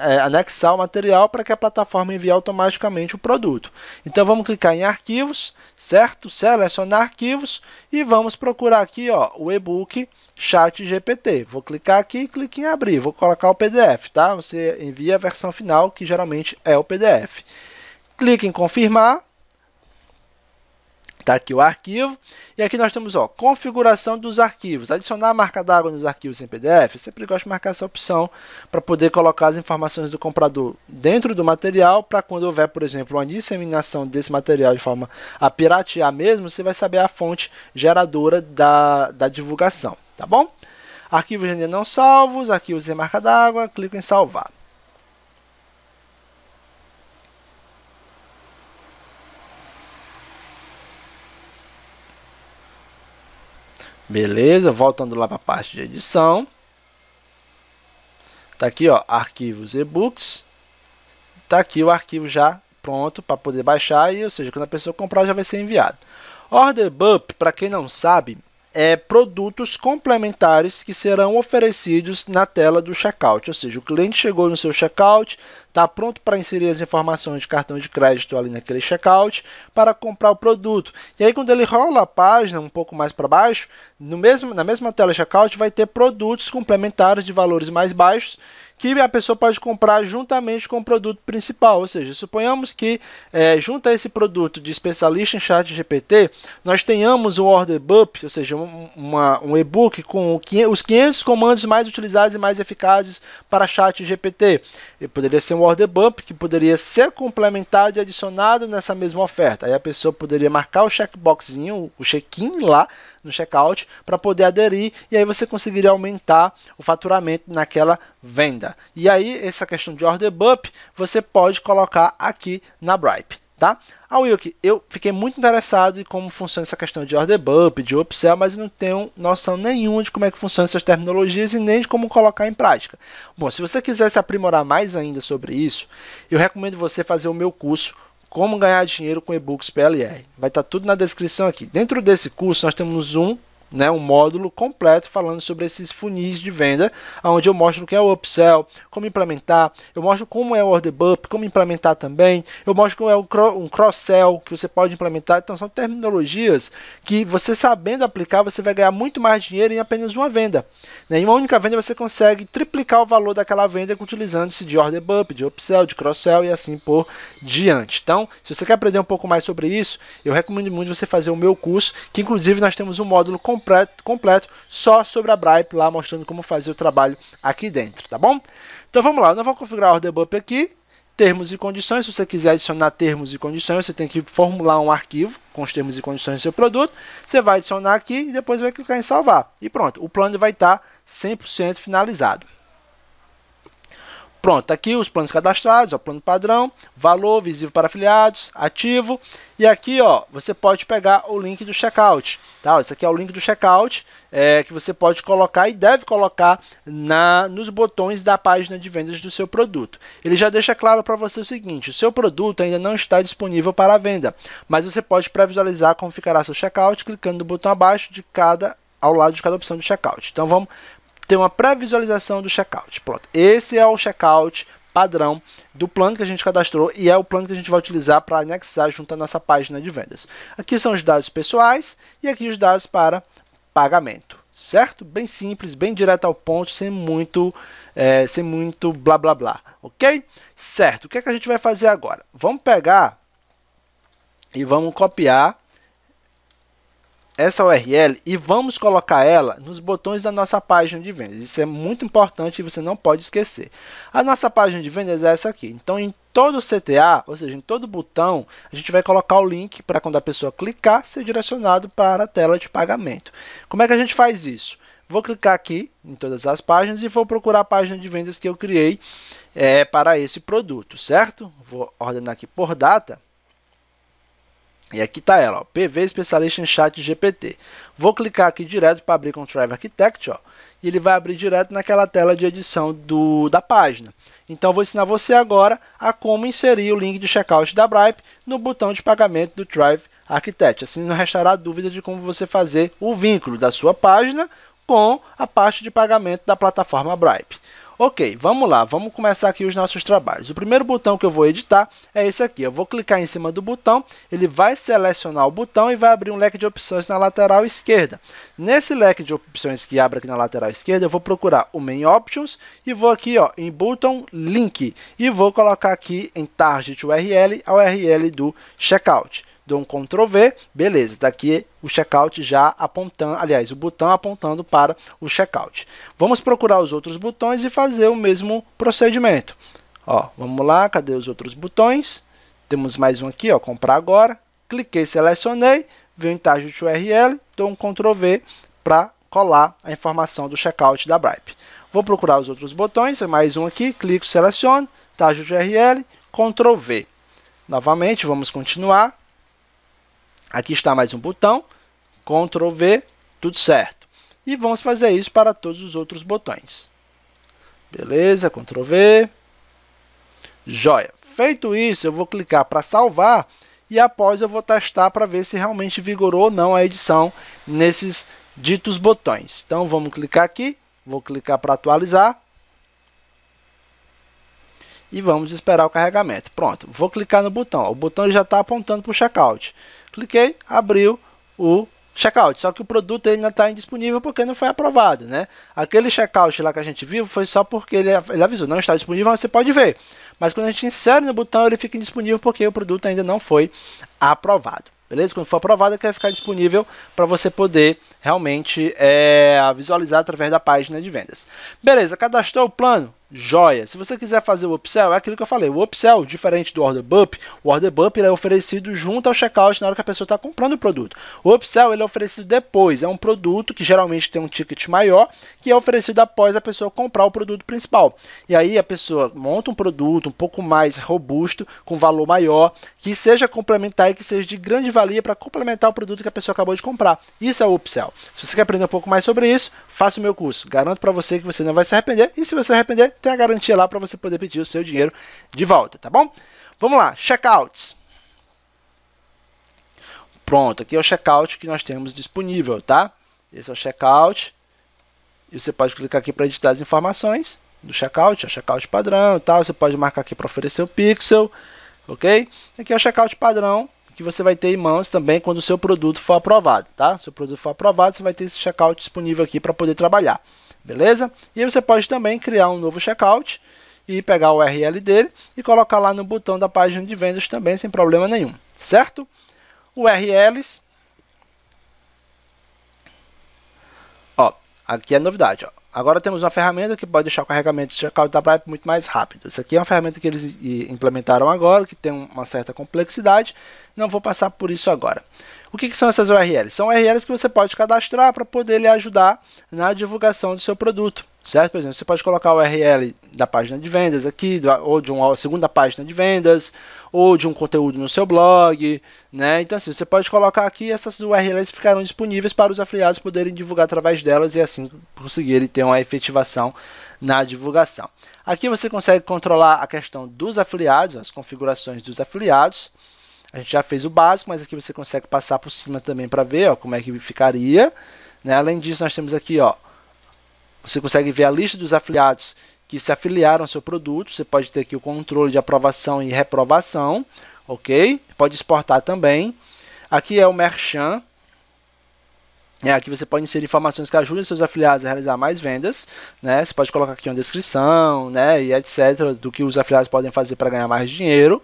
é, anexar o material para que a plataforma envie automaticamente o produto. Então vamos clicar em arquivos, certo? Selecionar arquivos e e vamos procurar aqui ó, o e-book Chat GPT. Vou clicar aqui, clique em abrir. Vou colocar o PDF, tá? Você envia a versão final, que geralmente é o PDF. Clique em confirmar Tá aqui o arquivo. E aqui nós temos ó, configuração dos arquivos. Adicionar a marca d'água nos arquivos em PDF. Eu sempre gosto de marcar essa opção para poder colocar as informações do comprador dentro do material. Para quando houver, por exemplo, uma disseminação desse material de forma a piratear mesmo, você vai saber a fonte geradora da, da divulgação. Tá bom? Arquivos ainda não salvos, arquivos em marca d'água, clico em salvar. Beleza, voltando lá para a parte de edição. Tá aqui, ó, arquivos e-books. Tá aqui o arquivo já pronto para poder baixar e, ou seja, quando a pessoa comprar já vai ser enviado. Order Bump, para quem não sabe, é produtos complementares que serão oferecidos na tela do checkout, ou seja, o cliente chegou no seu checkout, está pronto para inserir as informações de cartão de crédito ali naquele checkout para comprar o produto. E aí quando ele rola a página um pouco mais para baixo, no mesmo, na mesma tela checkout vai ter produtos complementares de valores mais baixos que a pessoa pode comprar juntamente com o produto principal. Ou seja, suponhamos que é, junto a esse produto de especialista em chat GPT, nós tenhamos um order book, ou seja, um, um e-book com os 500 comandos mais utilizados e mais eficazes para chat GPT. Ele poderia ser um order bump que poderia ser complementado e adicionado nessa mesma oferta. Aí a pessoa poderia marcar o checkboxzinho, o check-in lá no checkout para poder aderir e aí você conseguiria aumentar o faturamento naquela venda. E aí essa questão de order bump você pode colocar aqui na Bripe tá? A ah, Wilk, eu fiquei muito interessado em como funciona essa questão de order bump, de upsell, mas não tenho noção nenhuma de como é que funcionam essas terminologias e nem de como colocar em prática. Bom, se você quiser se aprimorar mais ainda sobre isso, eu recomendo você fazer o meu curso Como Ganhar Dinheiro com E-Books PLR. Vai estar tá tudo na descrição aqui. Dentro desse curso, nós temos um né, um módulo completo falando sobre esses funis de venda, onde eu mostro o que é o upsell, como implementar, eu mostro como é o order bump, como implementar também, eu mostro como é um cross-sell que você pode implementar. Então são terminologias que você sabendo aplicar, você vai ganhar muito mais dinheiro em apenas uma venda. Né? Em uma única venda você consegue triplicar o valor daquela venda utilizando-se de order bump, de upsell, de cross-sell e assim por diante. Então, se você quer aprender um pouco mais sobre isso, eu recomendo muito você fazer o meu curso, que inclusive nós temos um módulo completo completo, completo só sobre a Bripe lá, mostrando como fazer o trabalho aqui dentro, tá bom? Então vamos lá, eu não vou configurar o order bump aqui, termos e condições. Se você quiser adicionar termos e condições, você tem que formular um arquivo com os termos e condições do seu produto. Você vai adicionar aqui e depois vai clicar em salvar. E pronto, o plano vai tá estar 100% finalizado. Pronto, tá aqui os planos cadastrados, o plano padrão, valor visível para afiliados, ativo, e aqui, ó, você pode pegar o link do checkout. Tá? Esse aqui é o link do checkout é, que você pode colocar e deve colocar na, nos botões da página de vendas do seu produto. Ele já deixa claro para você o seguinte: o seu produto ainda não está disponível para venda, mas você pode pré-visualizar como ficará seu checkout clicando no botão abaixo de cada ao lado de cada opção de checkout. Então vamos ter uma pré-visualização do checkout. Pronto, esse é o checkout padrão do plano que a gente cadastrou e é o plano que a gente vai utilizar para anexar junto à nossa página de vendas. Aqui são os dados pessoais e aqui os dados para pagamento, certo? Bem simples, bem direto ao ponto, sem muito, é, sem muito blá blá blá, ok? Certo, o que, é que a gente vai fazer agora? Vamos pegar e vamos copiar essa URL e vamos colocar ela nos botões da nossa página de vendas. Isso é muito importante e você não pode esquecer. A nossa página de vendas é essa aqui. Então, em todo CTA, ou seja, em todo botão, a gente vai colocar o link para quando a pessoa clicar, ser direcionado para a tela de pagamento. Como é que a gente faz isso? Vou clicar aqui em todas as páginas e vou procurar a página de vendas que eu criei é, para esse produto, certo? Vou ordenar aqui por data. E aqui está ela, ó, PV Specialist em Chat GPT. Vou clicar aqui direto para abrir com o Drive Architect, ó, e ele vai abrir direto naquela tela de edição do, da página. Então eu vou ensinar você agora a como inserir o link de checkout da Bripe no botão de pagamento do Drive Architect. Assim não restará dúvida de como você fazer o vínculo da sua página com a parte de pagamento da plataforma Bripe. Ok, vamos lá, vamos começar aqui os nossos trabalhos. O primeiro botão que eu vou editar é esse aqui. Eu vou clicar em cima do botão, ele vai selecionar o botão e vai abrir um leque de opções na lateral esquerda. Nesse leque de opções que abre aqui na lateral esquerda, eu vou procurar o Main Options e vou aqui ó, em Button Link e vou colocar aqui em Target URL a URL do Checkout dou um Ctrl V, beleza, está aqui o checkout já apontando, aliás, o botão apontando para o checkout. Vamos procurar os outros botões e fazer o mesmo procedimento. Ó, vamos lá, cadê os outros botões? Temos mais um aqui, ó, comprar agora. Cliquei, selecionei, venho em de URL, dou um Ctrl V para colar a informação do checkout da Bripe. Vou procurar os outros botões, é mais um aqui, clico, seleciono, de URL, Ctrl V. Novamente, vamos continuar. Aqui está mais um botão, Ctrl V, tudo certo. E vamos fazer isso para todos os outros botões. Beleza, Ctrl V. Joia. Feito isso, eu vou clicar para salvar e após eu vou testar para ver se realmente vigorou ou não a edição nesses ditos botões. Então vamos clicar aqui, vou clicar para atualizar e vamos esperar o carregamento. Pronto, vou clicar no botão. O botão já está apontando para o checkout cliquei, abriu o checkout. Só que o produto ainda está indisponível porque não foi aprovado, né? Aquele checkout lá que a gente viu foi só porque ele, ele avisou, não está disponível, mas você pode ver. Mas quando a gente insere no botão, ele fica indisponível porque o produto ainda não foi aprovado. Beleza? Quando for aprovado, é vai ficar disponível para você poder realmente é, visualizar através da página de vendas. Beleza, cadastrou o plano? joia. Se você quiser fazer o upsell, é aquilo que eu falei. O upsell, diferente do order bump, o order bump é oferecido junto ao checkout na hora que a pessoa está comprando o produto. O upsell ele é oferecido depois. É um produto que geralmente tem um ticket maior, que é oferecido após a pessoa comprar o produto principal. E aí a pessoa monta um produto um pouco mais robusto, com valor maior, que seja complementar e que seja de grande valia para complementar o produto que a pessoa acabou de comprar. Isso é o upsell. Se você quer aprender um pouco mais sobre isso, faça o meu curso. Garanto para você que você não vai se arrepender. E se você se arrepender, tem a garantia lá para você poder pedir o seu dinheiro de volta, tá bom? Vamos lá, checkouts. Pronto, aqui é o checkout que nós temos disponível, tá? Esse é o checkout. E você pode clicar aqui para editar as informações do checkout, é o checkout padrão e tal. Você pode marcar aqui para oferecer o pixel, ok? Aqui é o checkout padrão que você vai ter em mãos também quando o seu produto for aprovado, tá? Se o produto for aprovado, você vai ter esse checkout disponível aqui para poder trabalhar beleza? E aí você pode também criar um novo checkout e pegar o URL dele e colocar lá no botão da página de vendas também sem problema nenhum, certo? URLs. Ó, aqui é novidade, ó. Agora temos uma ferramenta que pode deixar o carregamento do checkout da Bripe muito mais rápido. Isso aqui é uma ferramenta que eles implementaram agora, que tem uma certa complexidade. Não vou passar por isso agora. O que, que são essas URLs? São URLs que você pode cadastrar para poder lhe ajudar na divulgação do seu produto certo? Por exemplo, você pode colocar a URL da página de vendas aqui, ou de uma segunda página de vendas, ou de um conteúdo no seu blog, né? Então, assim, você pode colocar aqui, essas URLs ficarão disponíveis para os afiliados poderem divulgar através delas e assim conseguirem ter uma efetivação na divulgação. Aqui você consegue controlar a questão dos afiliados, as configurações dos afiliados, a gente já fez o básico, mas aqui você consegue passar por cima também para ver ó, como é que ficaria. Né? Além disso, nós temos aqui, ó, você consegue ver a lista dos afiliados que se afiliaram ao seu produto. Você pode ter aqui o controle de aprovação e reprovação, ok? Pode exportar também. Aqui é o Merchan. É, aqui você pode inserir informações que ajudem seus afiliados a realizar mais vendas, né? Você pode colocar aqui uma descrição, né, e etc, do que os afiliados podem fazer para ganhar mais dinheiro,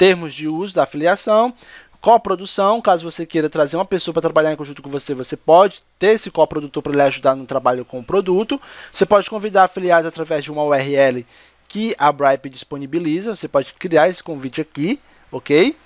termos de uso da afiliação, coprodução, caso você queira trazer uma pessoa para trabalhar em conjunto com você, você pode ter esse coprodutor para lhe ajudar no trabalho com o produto. Você pode convidar afiliados através de uma URL que a Bripe disponibiliza, você pode criar esse convite aqui, ok?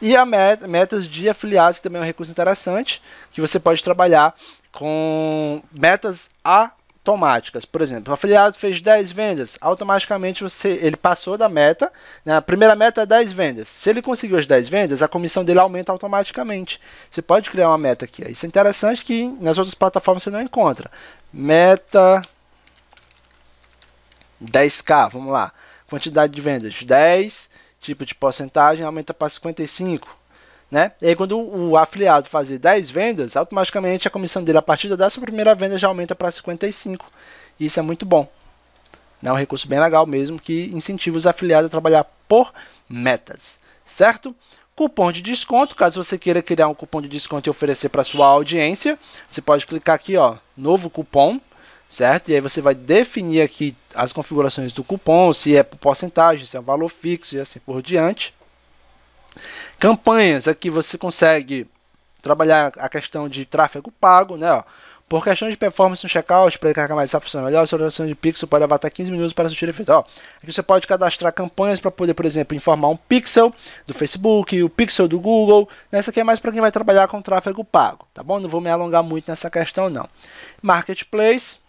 E a metas de afiliados, que também é um recurso interessante, que você pode trabalhar com metas a automáticas. Por exemplo, o afiliado fez 10 vendas, automaticamente você, ele passou da meta. Né? A primeira meta é 10 vendas. Se ele conseguiu as 10 vendas, a comissão dele aumenta automaticamente. Você pode criar uma meta aqui. Isso é interessante que nas outras plataformas você não encontra. Meta 10k, vamos lá. Quantidade de vendas 10, tipo de porcentagem aumenta para 55 né? E aí, quando o afiliado fazer 10 vendas, automaticamente a comissão dele a partir da sua primeira venda já aumenta para 55. E isso é muito bom. É um recurso bem legal mesmo que incentiva os afiliados a trabalhar por metas, certo? Cupom de desconto, caso você queira criar um cupom de desconto e oferecer para sua audiência, você pode clicar aqui, ó, novo cupom, certo? E aí você vai definir aqui as configurações do cupom, se é por porcentagem, se é um valor fixo e assim por diante. Campanhas, aqui você consegue trabalhar a questão de tráfego pago, né? Ó. Por questão de performance no checkout, para ele carregar mais rápido, melhor, a solução de pixel pode levar até 15 minutos para o efeito. Ó, aqui você pode cadastrar campanhas para poder, por exemplo, informar um pixel do Facebook, o pixel do Google. Nessa né, aqui é mais para quem vai trabalhar com tráfego pago, tá bom? Não vou me alongar muito nessa questão, não. Marketplace,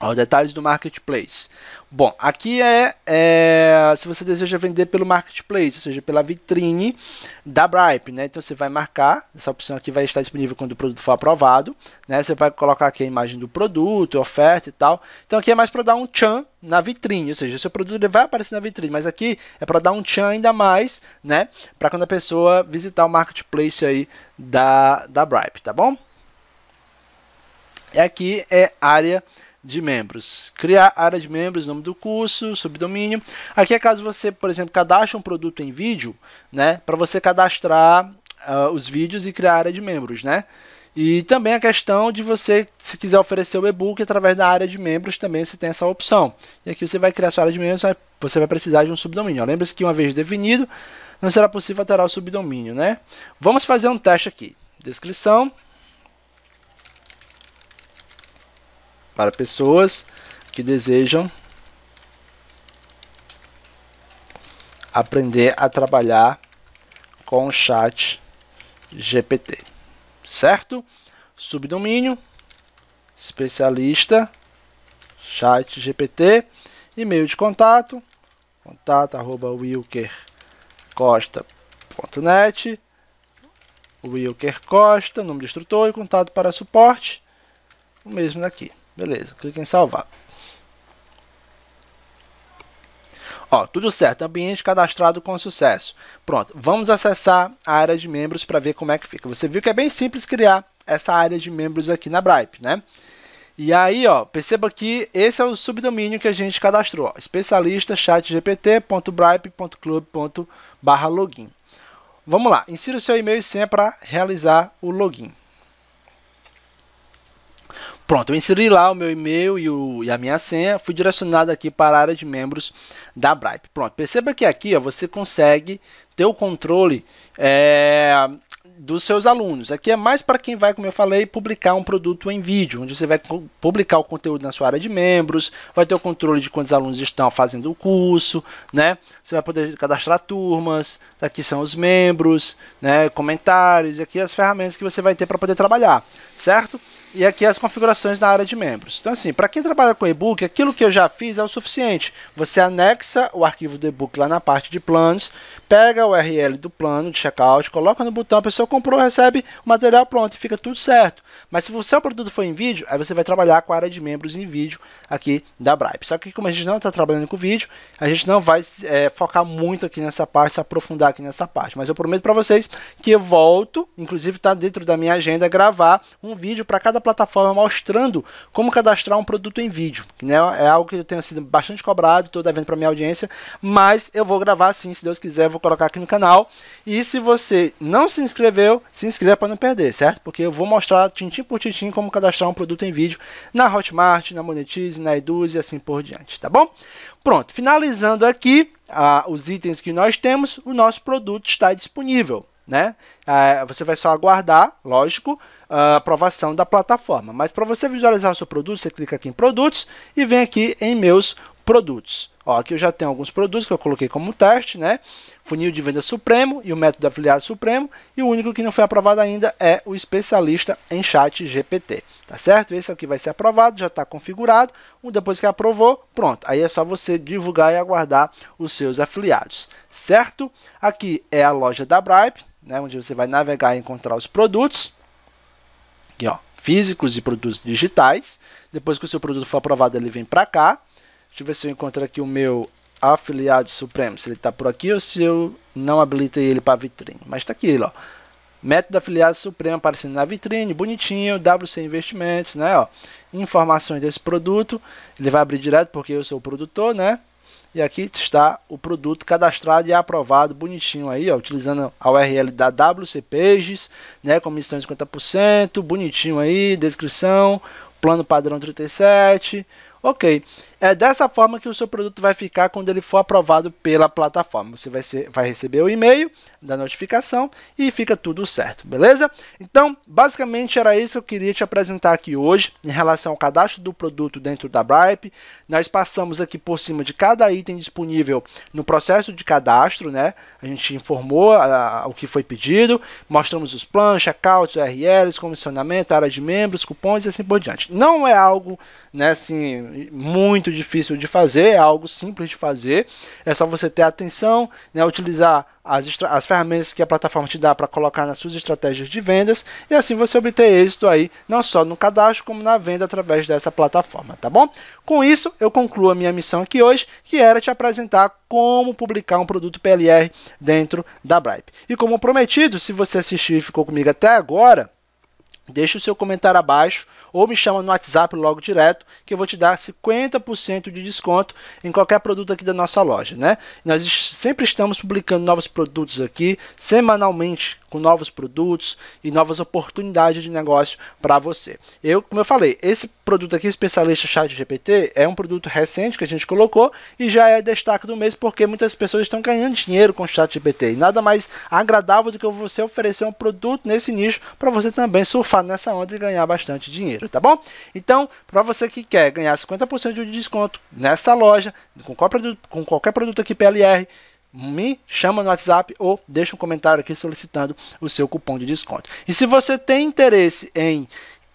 Ó, detalhes do marketplace. Bom, aqui é, é, se você deseja vender pelo marketplace, ou seja, pela vitrine da Bripe, né? Então você vai marcar, essa opção aqui vai estar disponível quando o produto for aprovado, né? Você vai colocar aqui a imagem do produto, oferta e tal. Então aqui é mais para dar um tchan na vitrine, ou seja, o seu produto vai aparecer na vitrine, mas aqui é para dar um tchan ainda mais, né? Para quando a pessoa visitar o marketplace aí da da Bripe, tá bom? E aqui é área de membros. Criar área de membros, nome do curso, subdomínio. Aqui é caso você, por exemplo, cadastre um produto em vídeo, né? Para você cadastrar uh, os vídeos e criar área de membros, né? E também a questão de você, se quiser oferecer o e-book através da área de membros, também você tem essa opção. E aqui você vai criar sua área de membros, você vai precisar de um subdomínio. Lembre-se que uma vez definido, não será possível alterar o subdomínio, né? Vamos fazer um teste aqui. Descrição. para pessoas que desejam aprender a trabalhar com o chat GPT, certo? Subdomínio, especialista, chat GPT, e-mail de contato, contato arroba wilkercosta.net, Wilker Costa, nome de instrutor e contato para suporte, o mesmo daqui. Beleza, clique em salvar. Ó, tudo certo, ambiente cadastrado com sucesso. Pronto, vamos acessar a área de membros para ver como é que fica. Você viu que é bem simples criar essa área de membros aqui na Bripe, né? E aí, ó, perceba que esse é o subdomínio que a gente cadastrou, ó, especialista chatgpt.bripe.club.barra login. Vamos lá, insira o seu e-mail e senha para realizar o login. Pronto, eu inseri lá o meu e-mail e, e a minha senha, fui direcionado aqui para a área de membros da Bripe. Pronto, perceba que aqui ó, você consegue ter o controle é, dos seus alunos. Aqui é mais para quem vai, como eu falei, publicar um produto em vídeo, onde você vai publicar o conteúdo na sua área de membros, vai ter o controle de quantos alunos estão fazendo o curso, né? Você vai poder cadastrar turmas, aqui são os membros, né, comentários, e aqui as ferramentas que você vai ter para poder trabalhar, certo? E aqui as configurações na área de membros. Então assim, para quem trabalha com e-book, aquilo que eu já fiz é o suficiente. Você anexa o arquivo do e-book lá na parte de planos, pega o URL do plano de checkout, coloca no botão, a pessoa comprou, recebe o material pronto e fica tudo certo. Mas se o seu produto for em vídeo, aí você vai trabalhar com a área de membros em vídeo aqui da Bribe. Só que como a gente não está trabalhando com vídeo, a gente não vai é, focar muito aqui nessa parte, se aprofundar finalizar aqui nessa parte, mas eu prometo para vocês que eu volto, inclusive está dentro da minha agenda, gravar um vídeo para cada plataforma mostrando como cadastrar um produto em vídeo, né? é algo que eu tenho sido bastante cobrado, estou devendo para minha audiência, mas eu vou gravar sim, se Deus quiser, vou colocar aqui no canal, e se você não se inscreveu, se inscreva para não perder, certo? Porque eu vou mostrar tintim por tintim como cadastrar um produto em vídeo na Hotmart, na Monetize, na Eduze e assim por diante, tá bom? Pronto, finalizando aqui, ah, os itens que nós temos, o nosso produto está disponível. Né? Ah, você vai só aguardar, lógico, a aprovação da plataforma. Mas para você visualizar o seu produto, você clica aqui em produtos e vem aqui em meus produtos. Ó, aqui eu já tenho alguns produtos que eu coloquei como teste, né? Funil de venda supremo e o método afiliado supremo. E o único que não foi aprovado ainda é o especialista em chat GPT, tá certo? Esse aqui vai ser aprovado, já está configurado. Depois que aprovou, pronto. Aí é só você divulgar e aguardar os seus afiliados, certo? Aqui é a loja da bribe né? Onde você vai navegar e encontrar os produtos. Aqui, ó, físicos e produtos digitais. Depois que o seu produto for aprovado, ele vem para cá. Deixa eu ver se eu encontro aqui o meu afiliado supremo, se ele está por aqui ou se eu não habilitei ele para vitrine. Mas está aqui, ó. Método afiliado supremo aparecendo na vitrine, bonitinho, WC Investimentos, né, ó. Informações desse produto, ele vai abrir direto porque eu sou o produtor, né. E aqui está o produto cadastrado e aprovado, bonitinho aí, ó, utilizando a URL da WC Pages, né, comissão de 50%, bonitinho aí, descrição, plano padrão 37, ok. É dessa forma que o seu produto vai ficar quando ele for aprovado pela plataforma. Você vai, ser, vai receber o e-mail da notificação e fica tudo certo, beleza? Então, basicamente era isso que eu queria te apresentar aqui hoje em relação ao cadastro do produto dentro da Bripe. Nós passamos aqui por cima de cada item disponível no processo de cadastro, né? A gente informou a, ah, a, o que foi pedido, mostramos os planos, checkouts, URLs, comissionamento, área de membros, cupons e assim por diante. Não é algo, né, assim, muito muito difícil de fazer, é algo simples de fazer. É só você ter atenção, né, utilizar as, as ferramentas que a plataforma te dá para colocar nas suas estratégias de vendas e assim você obter êxito aí, não só no cadastro, como na venda através dessa plataforma, tá bom? Com isso, eu concluo a minha missão aqui hoje, que era te apresentar como publicar um produto PLR dentro da Bripe. E como prometido, se você assistiu e ficou comigo até agora, Deixe o seu comentário abaixo ou me chama no WhatsApp logo direto que eu vou te dar 50% de desconto em qualquer produto aqui da nossa loja, né? Nós sempre estamos publicando novos produtos aqui, semanalmente com novos produtos e novas oportunidades de negócio para você. Eu, como eu falei, esse produto aqui, especialista chat GPT, é um produto recente que a gente colocou e já é destaque do mês porque muitas pessoas estão ganhando dinheiro com o chat GPT. E nada mais agradável do que você oferecer um produto nesse nicho para você também surfar nessa onda e ganhar bastante dinheiro, tá bom? Então, para você que quer ganhar 50% de desconto nessa loja, com qualquer, produto, com qualquer produto aqui PLR, me chama no WhatsApp ou deixa um comentário aqui solicitando o seu cupom de desconto. E se você tem interesse em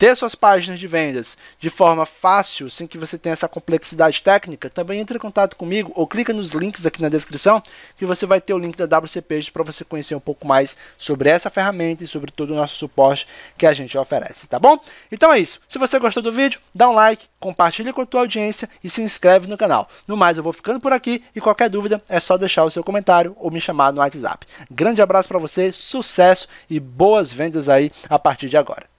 ter suas páginas de vendas de forma fácil, sem que você tenha essa complexidade técnica, também entre em contato comigo ou clica nos links aqui na descrição que você vai ter o link da WCP para você conhecer um pouco mais sobre essa ferramenta e sobre todo o nosso suporte que a gente oferece, tá bom? Então é isso. Se você gostou do vídeo, dá um like, compartilha com a tua audiência e se inscreve no canal. No mais, eu vou ficando por aqui e qualquer dúvida é só deixar o seu comentário ou me chamar no WhatsApp. Grande abraço para você, sucesso e boas vendas aí a partir de agora.